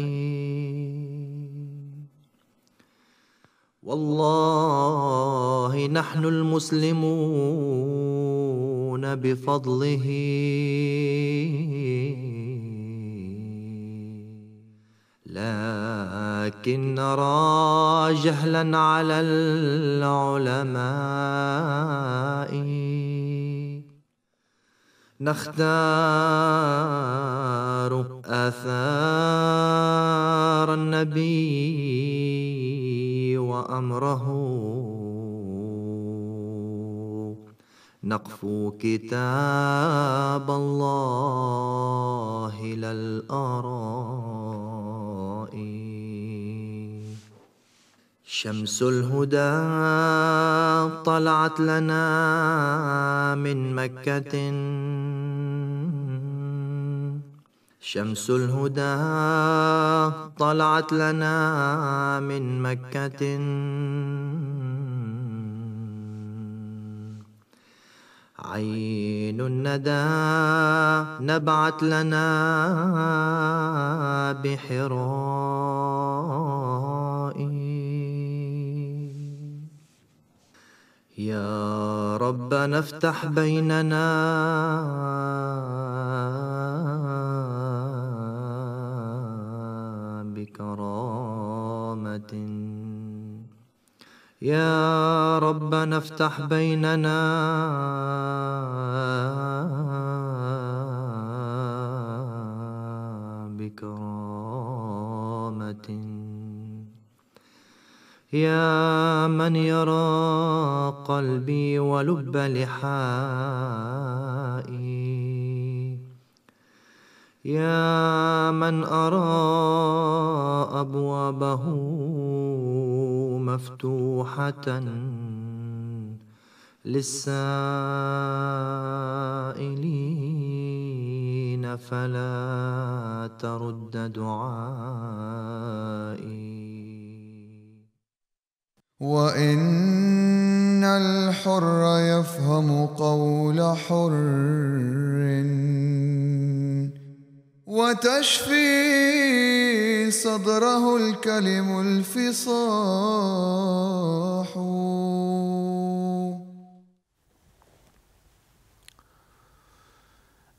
والله نحن المسلمون بفضله لكن نرى جهلا على العلماء نختار آثار النبي وأمره نقفو كتاب الله للأرائك شمس الهدى طلعت لنا من مكة شمس الهدى طلعت لنا من مكة عين الندى نبعت لنا بحرائي يا ربنا افتح بيننا بكرامة يا ربنا افتح بيننا يا من يرى قلبي ولب لحائي يا من أرى أبوابه مفتوحة للسائلين فلا ترد دعائي وإن الحر يفهم قول حر وتشفي صدره الكلم الفصاح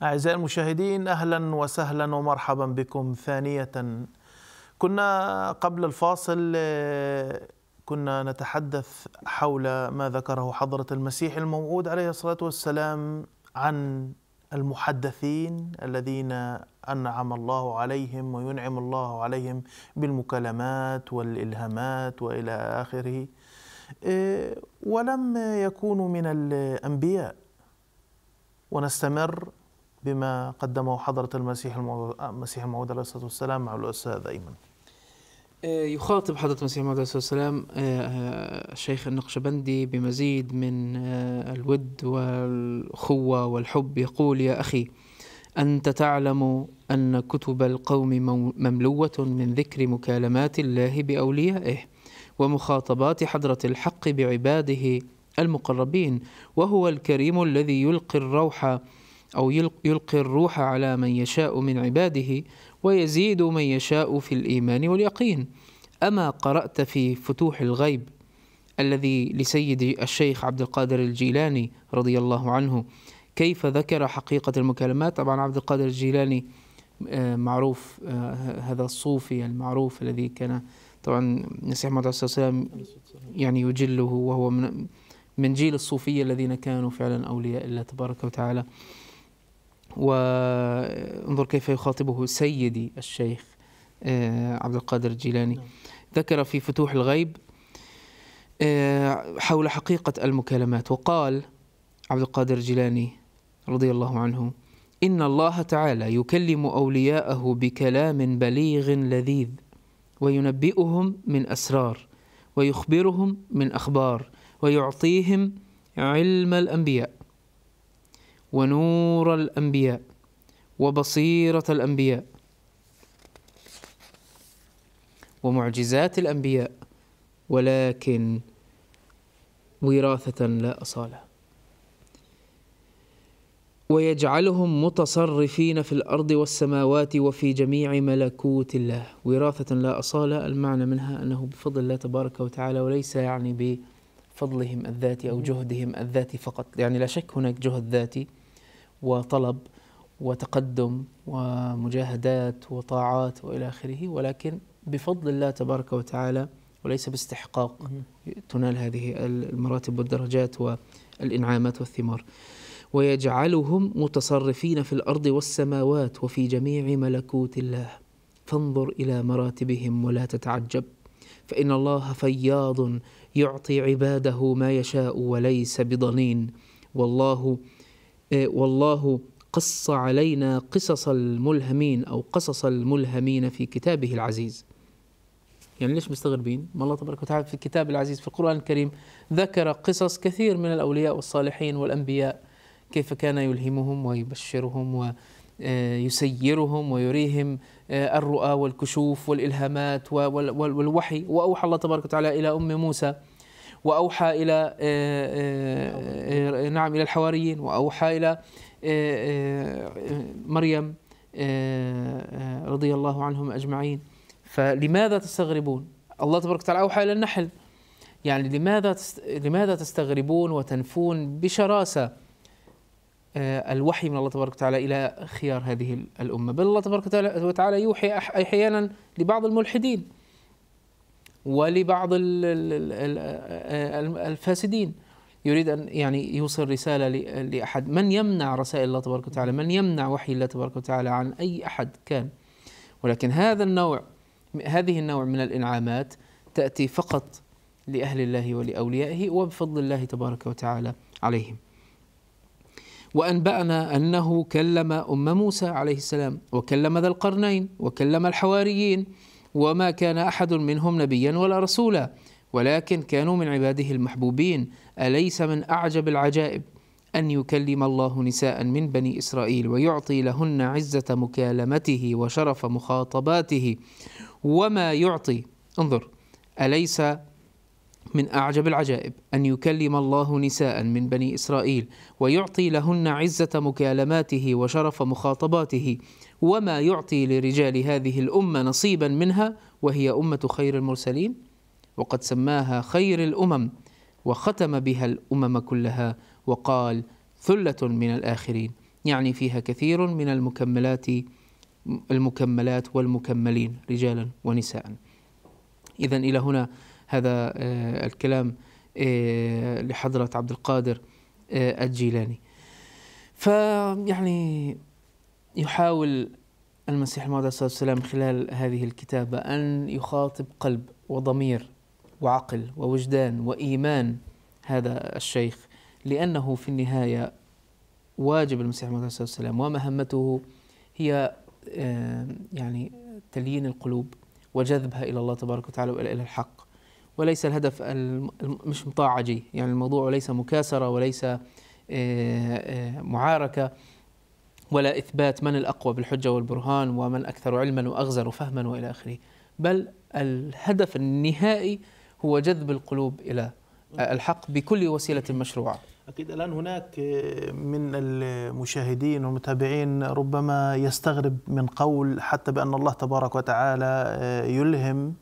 أعزائي المشاهدين أهلا وسهلا ومرحبا بكم ثانية كنا قبل الفاصل كنا نتحدث حول ما ذكره حضرة المسيح الموعود عليه الصلاة والسلام عن المحدثين الذين أنعم الله عليهم وينعم الله عليهم بالمكالمات والإلهامات وإلى آخره إيه، ولم يكونوا من الأنبياء ونستمر بما قدمه حضرة المسيح الموعود عليه الصلاة والسلام مع الأستاذ أيمن آه، يخاطب حضرة المسيح محمد عليه السلام آه، آه، الشيخ النقشبندي بمزيد من الود والأخوة والحب يقول يا أخي أنت تعلم أن كتب القوم مملوة من ذكر مكالمات الله بأوليائه ومخاطبات حضرة الحق بعباده المقربين وهو الكريم الذي يلقي الروح أو يلقي الروح على من يشاء من عباده ويزيد من يشاء في الإيمان واليقين أما قرأت في فتوح الغيب الذي لسيدي الشيخ عبد القادر الجيلاني رضي الله عنه كيف ذكر حقيقة المكالمات طبعا عبد القادر الجيلاني آه، معروف آه، هذا الصوفي المعروف الذي كان طبعا المسيح محمد عليه السلام يعني يجله وهو من من جيل الصوفية الذين كانوا فعلا أولياء الله تبارك وتعالى وانظر كيف يخاطبه سيدي الشيخ آه، عبد القادر الجيلاني نعم. ذكر في فتوح الغيب آه، حول حقيقة المكالمات وقال عبد القادر الجيلاني رضي الله عنه إن الله تعالى يكلم أولياءه بكلام بليغ لذيذ وينبئهم من أسرار ويخبرهم من أخبار ويعطيهم علم الأنبياء ونور الأنبياء وبصيرة الأنبياء ومعجزات الأنبياء ولكن وراثة لا أصالة ويجعلهم متصرفين في الأرض والسماوات وفي جميع ملكوت الله وراثة لا أصالة المعنى منها أنه بفضل الله تبارك وتعالى وليس يعني بفضلهم الذاتي أو جهدهم الذاتي فقط يعني لا شك هناك جهد ذاتي وطلب وتقدم ومجاهدات وطاعات والى اخره ولكن بفضل الله تبارك وتعالى وليس باستحقاق تنال هذه المراتب والدرجات والانعامات والثمار ويجعلهم متصرفين في الارض والسماوات وفي جميع ملكوت الله فانظر الى مراتبهم ولا تتعجب فان الله فياض يعطي عباده ما يشاء وليس بضنين والله إيه، والله قص علينا قصص الملهمين أو قصص الملهمين في كتابه العزيز يعني ليش مستغربين؟ ما الله تبارك وتعالى في الكتاب العزيز في القرآن الكريم ذكر قصص كثير من الأولياء والصالحين والأنبياء كيف كان يلهمهم ويبشرهم ويسيرهم آه، ويريهم آه، الرؤى والكشوف والإلهامات والوحي وأوحى الله تبارك وتعالى إلى أم موسى وأوحى إلى آه، آه، آه، نعم إلى الحواريين وأوحى إلى مريم رضي الله عنهم أجمعين فلماذا تستغربون الله تبارك وتعالى أوحى إلى النحل يعني لماذا لماذا تستغربون وتنفون بشراسة الوحي من الله تبارك وتعالى إلى خيار هذه الأمة بل الله تبارك وتعالى يوحي أحيانا لبعض الملحدين ولبعض الفاسدين يريد أن يعني يوصل رسالة لأحد من يمنع رسائل الله تبارك وتعالى من يمنع وحي الله تبارك وتعالى عن أي أحد كان ولكن هذا النوع هذه النوع من الإنعامات تأتي فقط لأهل الله ولأوليائه وبفضل الله تبارك وتعالى عليهم وأنبأنا أنه كلم أم موسى عليه السلام وكلم ذا القرنين وكلم الحواريين وما كان أحد منهم نبيا ولا رسولا ولكن كانوا من عباده المحبوبين أليس من أعجب العجائب أن يكلم الله نساء من بني إسرائيل ويعطي لهن عزة مكالمته وشرف مخاطباته وما يعطي انظر أليس من أعجب العجائب أن يكلم الله نساء من بني إسرائيل ويعطي لهن عزة مكالماته وشرف مخاطباته وما يعطي لرجال هذه الأمة نصيبا منها وهي أمة خير المرسلين وقد سماها خير الأمم وختم بها الأمم كلها وقال ثلة من الآخرين يعني فيها كثير من المكملات المكملات والمكملين رجالا ونساء إذا إلى هنا هذا آه، الكلام آه، لحضرة عبد القادر آه، الجيلاني فيعني يحاول المسيح الموعود عليه الصلاة والسلام خلال هذه الكتابة أن يخاطب قلب وضمير وعقل ووجدان وإيمان هذا الشيخ لأنه في النهاية واجب المسيح الموعود عليه الصلاة والسلام ومهمته هي آه، يعني تليين القلوب وجذبها إلى الله تبارك وتعالى وإلى الحق وليس الهدف مش مطاعجي يعني الموضوع ليس مكاسرة وليس آه، آه، معاركة ولا إثبات من الأقوى بالحجة والبرهان ومن أكثر علما وأغزر فهما وإلى آخره بل الهدف النهائي هو جذب القلوب إلى الحق بكل وسيلة مشروعة أكيد الآن هناك من المشاهدين والمتابعين ربما يستغرب من قول حتى بأن الله تبارك وتعالى آه، يلهم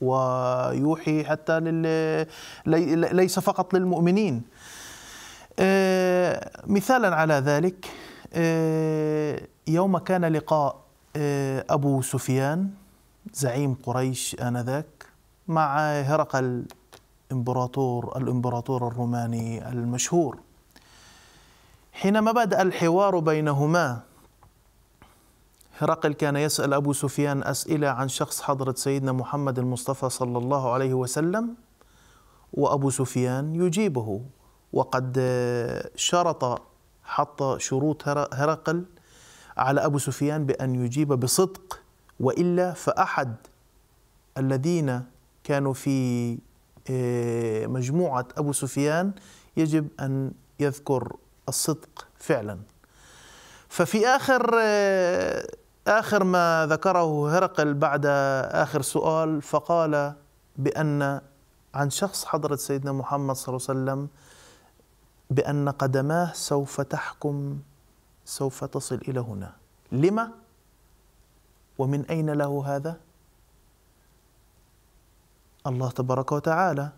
ويوحي حتى لل... ليس فقط للمؤمنين آه، مثالا على ذلك آه، يوم كان لقاء آه، أبو سفيان زعيم قريش آنذاك مع هرقل الإمبراطور الإمبراطور الروماني المشهور حينما بدأ الحوار بينهما هرقل كان يسأل أبو سفيان أسئلة عن شخص حضرة سيدنا محمد المصطفى صلى الله عليه وسلم وأبو سفيان يجيبه وقد آه، شرط حط شروط هرقل على أبو سفيان بأن يجيب بصدق وإلا فأحد الذين كانوا في آه، مجموعة أبو سفيان يجب أن يذكر الصدق فعلا ففي آخر آه، آخر ما ذكره هرقل بعد آخر سؤال فقال بأن عن شخص حضرة سيدنا محمد صلى الله عليه وسلم بأن قدماه سوف تحكم سوف تصل إلى هنا لما ومن أين له هذا الله تبارك وتعالى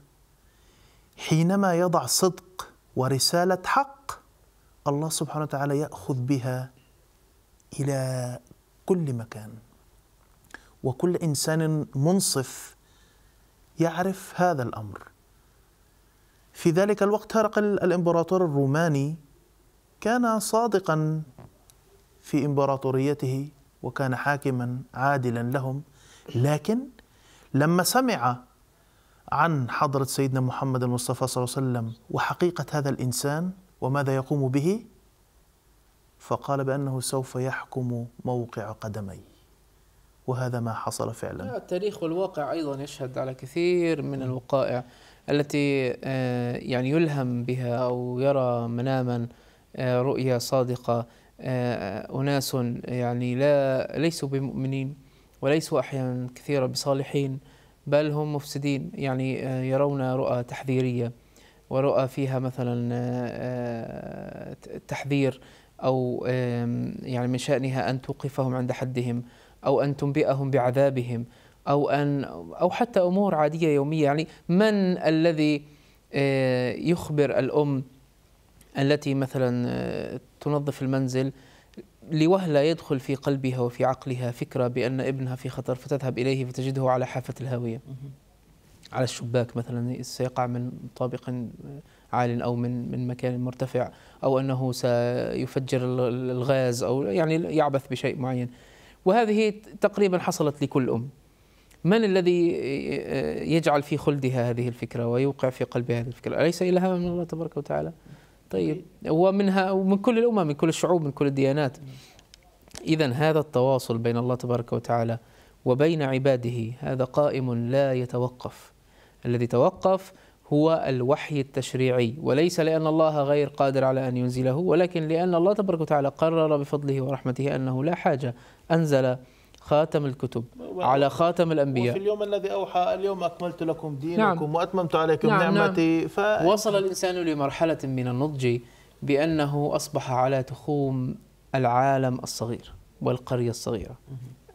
حينما يضع صدق ورسالة حق الله سبحانه وتعالى يأخذ بها إلى كل مكان وكل إنسان منصف يعرف هذا الأمر في ذلك الوقت هرقل الامبراطور الروماني كان صادقا في امبراطوريته وكان حاكما عادلا لهم لكن لما سمع عن حضرة سيدنا محمد المصطفى صلى الله عليه وسلم وحقيقة هذا الإنسان وماذا يقوم به فقال بأنه سوف يحكم موقع قدمي وهذا ما حصل فعلا التاريخ والواقع أيضا يشهد على كثير من الوقائع التي آه، يعني يلهم بها أو يرى مناما آه، رؤيا صادقة آه، أناس يعني لا ليسوا بمؤمنين وليسوا أحيانا كثيرة بصالحين بل هم مفسدين يعني يرون رؤى تحذيرية ورؤى فيها مثلا تحذير أو يعني من شأنها أن توقفهم عند حدهم أو أن تنبئهم بعذابهم أو أن أو حتى أمور عادية يومية يعني من الذي آه، يخبر الأم التي مثلا آه، تنظف المنزل لوهلة يدخل في قلبها وفي عقلها فكرة بأن ابنها في خطر فتذهب إليه فتجده على حافة الهاوية على الشباك مثلا سيقع من طابق آه، عال أو من من مكان مرتفع أو أنه سيفجر الغاز أو يعني يعبث بشيء معين وهذه تقريبا حصلت لكل أم من الذي يجعل في خلدها هذه الفكرة ويوقع في قلبها هذه الفكرة أليس إلها من الله تبارك وتعالى طيب ومنها ومن كل الأمم من كل الشعوب من كل الديانات إذا هذا التواصل بين الله تبارك وتعالى وبين عباده هذا قائم لا يتوقف الذي توقف هو الوحي التشريعي وليس لأن الله غير قادر على أن ينزله ولكن لأن الله تبارك وتعالى قرر بفضله ورحمته أنه لا حاجة أنزل خاتم الكتب على خاتم الأنبياء وفي اليوم الذي أوحى اليوم أكملت لكم دينكم نعم وأتممت عليكم نعم, نعم. نعمتي نعم ف... وصل الإنسان لمرحلة من النضج بأنه أصبح على تخوم العالم الصغير والقرية الصغيرة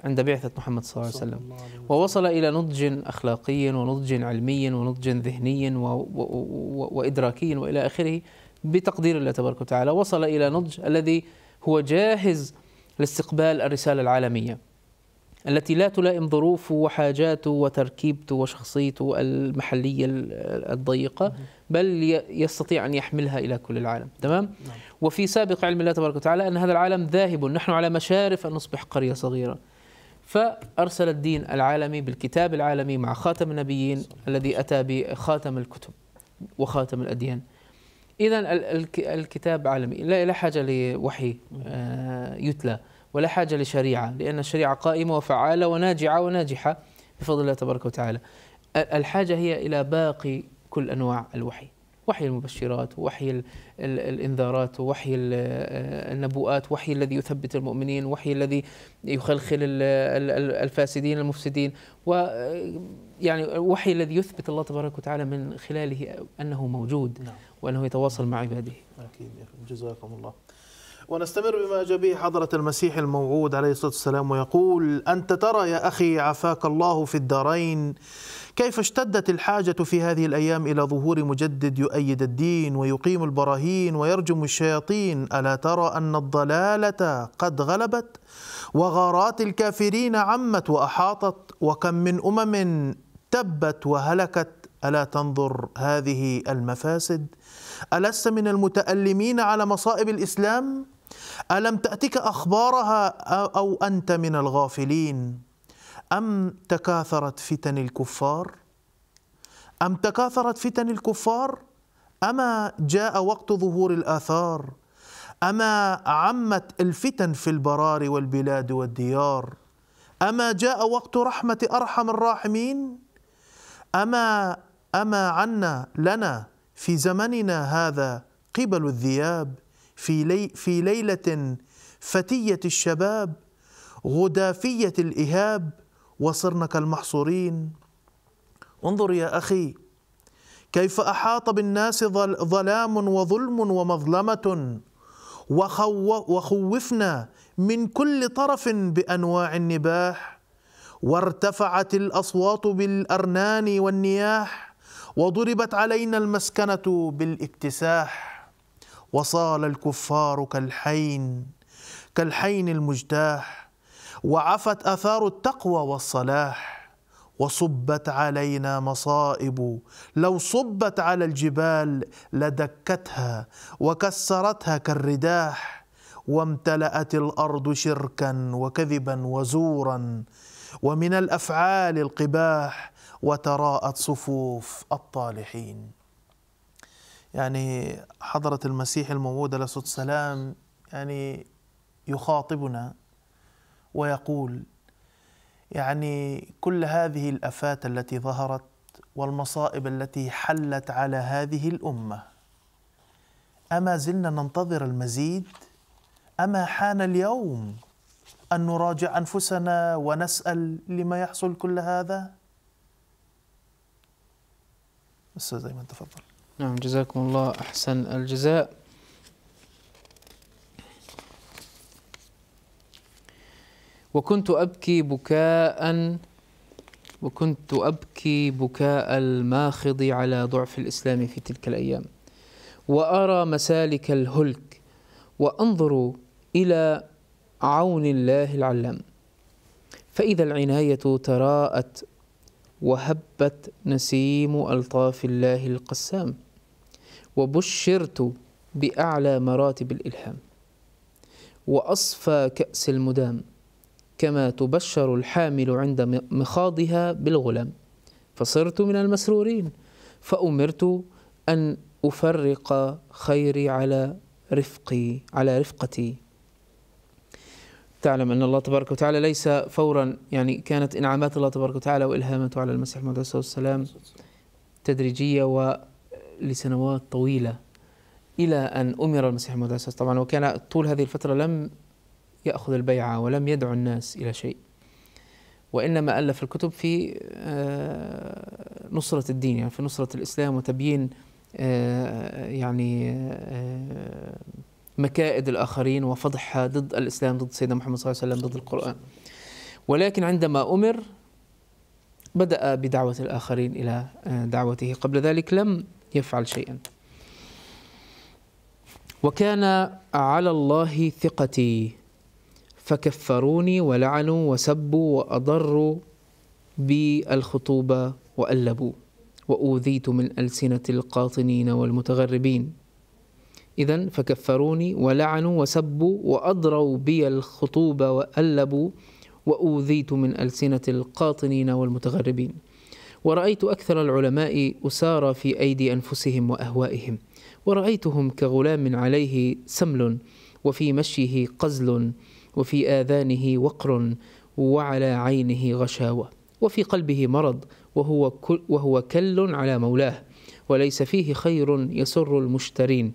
عند بعثة محمد صلى الله عليه وسلم ووصل إلى نضج أخلاقي ونضج علمي ونضج ذهني و... و... و... وإدراكي وإلى آخره بتقدير الله تبارك وتعالى وصل إلى نضج الذي هو جاهز لاستقبال الرسالة العالمية التي لا تلائم ظروفه وحاجاته وتركيبته وشخصيته المحلية الضيقة بل يستطيع أن يحملها إلى كل العالم تمام؟ نعم. وفي سابق علم الله تبارك وتعالى أن هذا العالم ذاهب نحن على مشارف أن نصبح قرية صغيرة فأرسل الدين العالمي بالكتاب العالمي مع خاتم النبيين الذي أتى بخاتم الكتب وخاتم الأديان إذا الكتاب عالمي لا حاجة لوحي آه، يتلى ولا حاجة لشريعة لأن الشريعة قائمة وفعالة وناجعة وناجحة بفضل الله تبارك وتعالى الحاجة هي إلى باقي كل أنواع الوحي وحي المبشرات وحي الانذارات وحي آه، النبوءات وحي الذي يثبت المؤمنين وحي الذي يخلخل الفاسدين المفسدين ويعني وحي الذي يثبت الله تبارك وتعالى من خلاله انه موجود نعم. وانه يتواصل مع عباده. اكيد جزاكم الله. ونستمر بما جاء به حضرة المسيح الموعود عليه الصلاة والسلام ويقول أنت ترى يا أخي عافاك الله في الدارين كيف اشتدت الحاجة في هذه الأيام إلى ظهور مجدد يؤيد الدين ويقيم البراهين ويرجم الشياطين ألا ترى أن الضلالة قد غلبت وغارات الكافرين عمت وأحاطت وكم من أمم تبت وهلكت ألا تنظر هذه المفاسد؟ ألست من المتألمين على مصائب الإسلام؟ ألم تأتك أخبارها أو أنت من الغافلين أم تكاثرت فتن الكفار أم تكاثرت فتن الكفار أما جاء وقت ظهور الآثار أما عمت الفتن في البرار والبلاد والديار أما جاء وقت رحمة أرحم الراحمين أما أما عنا لنا في زمننا هذا قبل الذياب في, لي في ليلة فتية الشباب غدافية الإهاب وصرنا كالمحصورين انظر يا أخي كيف أحاط بالناس ظلام وظلم ومظلمة وخوفنا من كل طرف بأنواع النباح وارتفعت الأصوات بالأرنان والنياح وضربت علينا المسكنة بالاكتساح وصال الكفار كالحين كالحين المجتاح وعفت اثار التقوى والصلاح وصبت علينا مصائب لو صبت على الجبال لدكتها وكسرتها كالرداح وامتلأت الارض شركا وكذبا وزورا ومن الافعال القباح وتراءت صفوف الطالحين يعني حضرة المسيح الموعود عليه الصلاة والسلام يعني يخاطبنا ويقول يعني كل هذه الافات التي ظهرت والمصائب التي حلت على هذه الامه اما زلنا ننتظر المزيد اما حان اليوم ان نراجع انفسنا ونسال لما يحصل كل هذا بس زي ما تفضل نعم جزاكم الله أحسن الجزاء وكنت أبكي بكاء وكنت أبكي بكاء الماخض على ضعف الإسلام في تلك الأيام وأرى مسالك الهلك وأنظر إلى عون الله العلام فإذا العناية تراءت وهبت نسيم ألطاف الله القسام وبشرت بأعلى مراتب الإلهام وأصفى كأس المدام كما تبشر الحامل عند مخاضها بالغلام فصرت من المسرورين فأمرت أن أفرق خيري على رفقي على رفقتي تعلم أن الله تبارك وتعالى ليس فورا يعني كانت إنعامات الله تبارك وتعالى وإلهامته على المسيح محمد صلى الله عليه وسلم تدريجية ولسنوات طويلة إلى أن أمر المسيح محمد صلى طبعا وكان طول هذه الفترة لم يأخذ البيعة ولم يدعو الناس إلى شيء وإنما ألف الكتب في آه، نصرة الدين يعني في نصرة الإسلام وتبيين آه، يعني آه، مكائد الآخرين وفضحها ضد الإسلام ضد سيدنا محمد صلى الله عليه وسلم ضد القرآن ولكن عندما أمر بدأ بدعوة الآخرين إلى آه، دعوته قبل ذلك لم يفعل شيئا وكان على الله ثقتي فكفروني ولعنوا وسبوا وأضروا بالخطوبة وألبوا وأوذيت من ألسنة القاطنين والمتغربين إذا فكفروني ولعنوا وسبوا وأضروا بي الخطوب وألبوا وأوذيت من ألسنة القاطنين والمتغربين ورأيت أكثر العلماء أسارى في أيدي أنفسهم وأهوائهم ورأيتهم كغلام عليه سمل وفي مشيه قزل وفي آذانه وقر وعلى عينه غشاوة وفي قلبه مرض وهو, وهو كل على مولاه وليس فيه خير يسر المشترين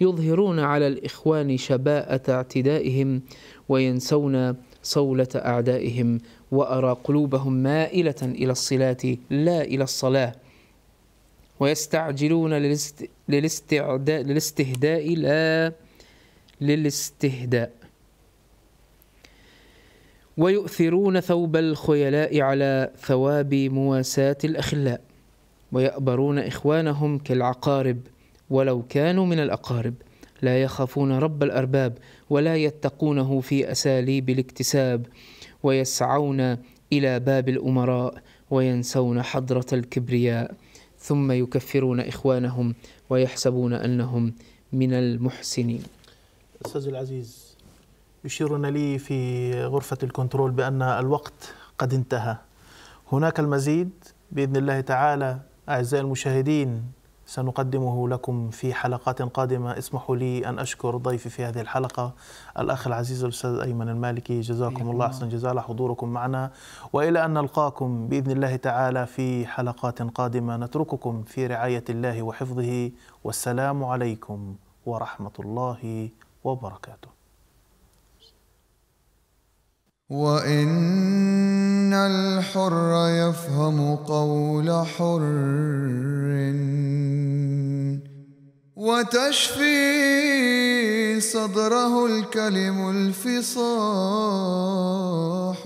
يظهرون على الإخوان شباءة اعتدائهم وينسون صولة أعدائهم وأرى قلوبهم مائلة إلى الصلاة لا إلى الصلاة ويستعجلون للاست... للاستعداء للاستهداء لا للاستهداء ويؤثرون ثوب الخيلاء على ثواب مواساة الأخلاء ويأبرون إخوانهم كالعقارب ولو كانوا من الأقارب لا يخافون رب الأرباب ولا يتقونه في أساليب الاكتساب ويسعون إلى باب الأمراء وينسون حضرة الكبرياء ثم يكفرون إخوانهم ويحسبون أنهم من المحسنين أستاذ العزيز يشيرون لي في غرفة الكنترول بأن الوقت قد انتهى هناك المزيد بإذن الله تعالى أعزائي المشاهدين سنقدمه لكم في حلقات قادمة اسمحوا لي أن أشكر ضيفي في هذه الحلقة الأخ العزيز الأستاذ أيمن المالكي جزاكم الله أحسن جزاء حضوركم معنا وإلى أن نلقاكم بإذن الله تعالى في حلقات قادمة نترككم في رعاية الله وحفظه والسلام عليكم ورحمة الله وبركاته وإن الحر يفهم قول حر وتشفي صدره الكلم الفصاح